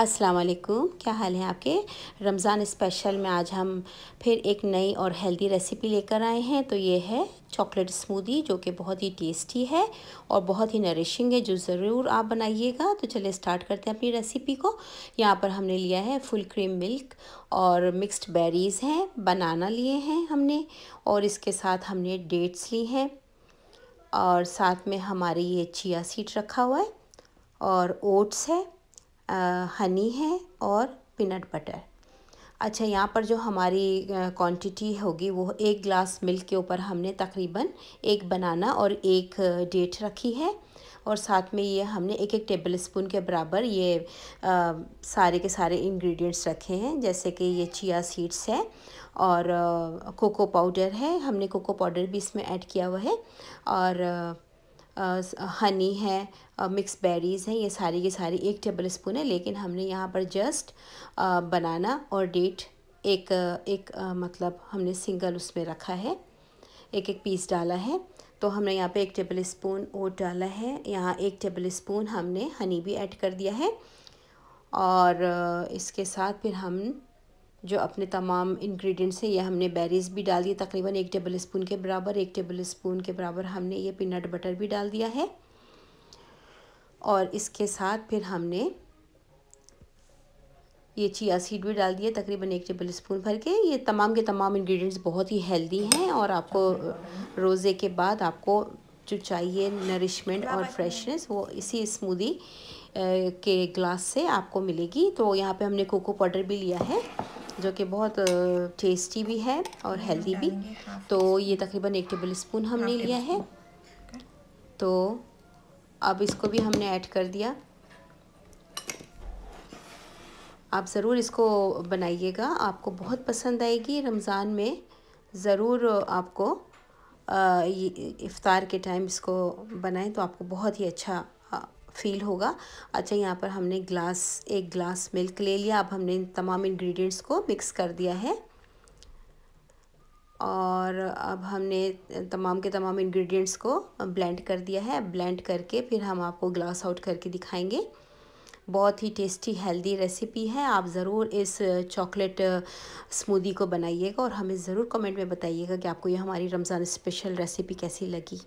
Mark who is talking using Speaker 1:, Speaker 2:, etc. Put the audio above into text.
Speaker 1: अस्सलाम वालेकुम क्या हाल है आपके रमज़ान स्पेशल में आज हम फिर एक नई और हेल्दी रेसिपी लेकर आए हैं तो ये है चॉकलेट स्मूदी जो कि बहुत ही टेस्टी है और बहुत ही नरिशिंग है जो ज़रूर आप बनाइएगा तो चलिए स्टार्ट करते हैं अपनी रेसिपी को यहाँ पर हमने लिया है फुल क्रीम मिल्क और मिक्स्ड बेरीज़ हैं बनाना लिए हैं हमने और इसके साथ हमने डेट्स ली हैं और साथ में हमारे ये चिया सीड रखा हुआ है और ओट्स है हनी है और पीनट बटर अच्छा यहाँ पर जो हमारी क्वांटिटी होगी वो एक ग्लास मिल्क के ऊपर हमने तकरीबन एक बनाना और एक डेट रखी है और साथ में ये हमने एक एक टेबल स्पून के बराबर ये आ, सारे के सारे इंग्रेडिएंट्स रखे हैं जैसे कि ये चिया सीड्स है और आ, कोको पाउडर है हमने कोको पाउडर भी इसमें ऐड किया हुआ है और आ, हनी है मिक्स बेरीज़ हैं ये सारी की सारी एक टेबल स्पून है लेकिन हमने यहाँ पर जस्ट बनाना और डेट एक एक मतलब हमने सिंगल उसमें रखा है एक एक पीस डाला है तो हमने यहाँ पे एक टेबल स्पून ओट डाला है यहाँ एक टेबल स्पून हमने हनी भी ऐड कर दिया है और इसके साथ फिर हम जो अपने तमाम इंग्रेडिएंट्स हैं ये हमने बेरीज़ भी डाल दी तकरीबन एक टेबल स्पून के बराबर एक टेबल स्पून के बराबर हमने ये पीनट बटर भी डाल दिया है और इसके साथ फिर हमने ये चिया सीड भी डाल दिए तकरीबन एक टेबल स्पून भर के ये तमाम के तमाम इंग्रेडिएंट्स बहुत ही हेल्दी हैं और आपको रोज़े के बाद आपको जो चाहिए नरिशमेंट और फ्रेशनेस वो इसी स्मूदी के ग्लास से आपको मिलेगी तो यहाँ पे हमने कोको पाउडर भी लिया है जो कि बहुत टेस्टी भी है और हेल्दी हम्म, भी तो ये तकरीबन एक टेबल स्पून हमने लिया है तो अब इसको भी हमने ऐड कर दिया आप ज़रूर इसको बनाइएगा आपको बहुत पसंद आएगी रमज़ान में ज़रूर आपको इफ़ार के टाइम इसको बनाएं तो आपको बहुत ही अच्छा फील होगा अच्छा यहाँ पर हमने ग्लास एक ग्लास मिल्क ले लिया अब हमने इन तमाम इंग्रेडिएंट्स को मिक्स कर दिया है और अब हमने तमाम के तमाम इंग्रेडिएंट्स को ब्लेंड कर दिया है ब्लेंड करके फिर हम आपको ग्लास आउट करके दिखाएंगे बहुत ही टेस्टी हेल्दी रेसिपी है आप ज़रूर इस चॉकलेट स्मूदी को बनाइएगा और हमें ज़रूर कमेंट में बताइएगा कि आपको ये हमारी रमज़ान स्पेशल रेसिपी कैसी लगी